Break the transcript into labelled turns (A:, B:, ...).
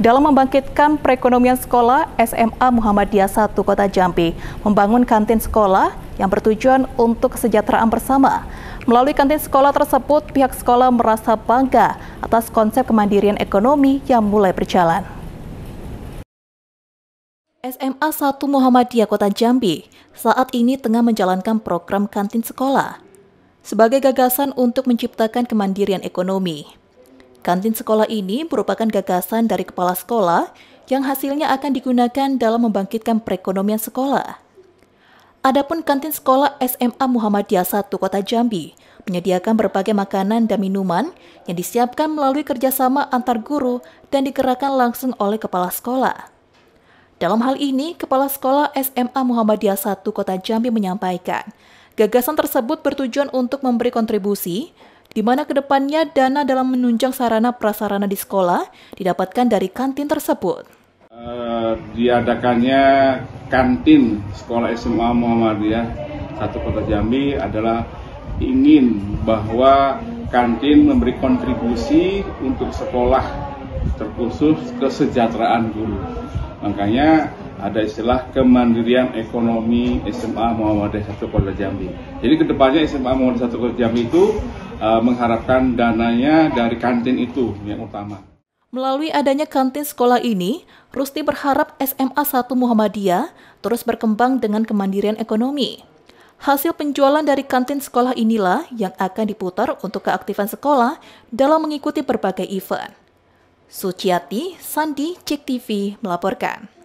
A: dalam membangkitkan perekonomian sekolah SMA Muhammadiyah 1 Kota Jambi membangun kantin sekolah yang bertujuan untuk kesejahteraan bersama. Melalui kantin sekolah tersebut, pihak sekolah merasa bangga atas konsep kemandirian ekonomi yang mulai berjalan. SMA 1 Muhammadiyah Kota Jambi saat ini tengah menjalankan program kantin sekolah sebagai gagasan untuk menciptakan kemandirian ekonomi. Kantin sekolah ini merupakan gagasan dari kepala sekolah yang hasilnya akan digunakan dalam membangkitkan perekonomian sekolah. Adapun kantin sekolah SMA Muhammadiyah 1 Kota Jambi menyediakan berbagai makanan dan minuman yang disiapkan melalui kerjasama antar guru dan dikerahkan langsung oleh kepala sekolah. Dalam hal ini, kepala sekolah SMA Muhammadiyah 1 Kota Jambi menyampaikan, gagasan tersebut bertujuan untuk memberi kontribusi di mana kedepannya dana dalam menunjang sarana prasarana di sekolah didapatkan dari kantin tersebut.
B: Uh, diadakannya kantin sekolah SMA Muhammadiyah satu kota Jambi adalah ingin bahwa kantin memberi kontribusi untuk sekolah terkhusus kesejahteraan guru. Makanya ada istilah kemandirian ekonomi SMA Muhammadiyah Satu Kota Jambi. Jadi kedepannya SMA Muhammadiyah Satu Kota Jambi itu uh, mengharapkan dananya dari kantin itu yang utama.
A: Melalui adanya kantin sekolah ini, Rusti berharap SMA 1 Muhammadiyah terus berkembang dengan kemandirian ekonomi. Hasil penjualan dari kantin sekolah inilah yang akan diputar untuk keaktifan sekolah dalam mengikuti berbagai event. Suciati,
B: Sandi, Cek TV melaporkan.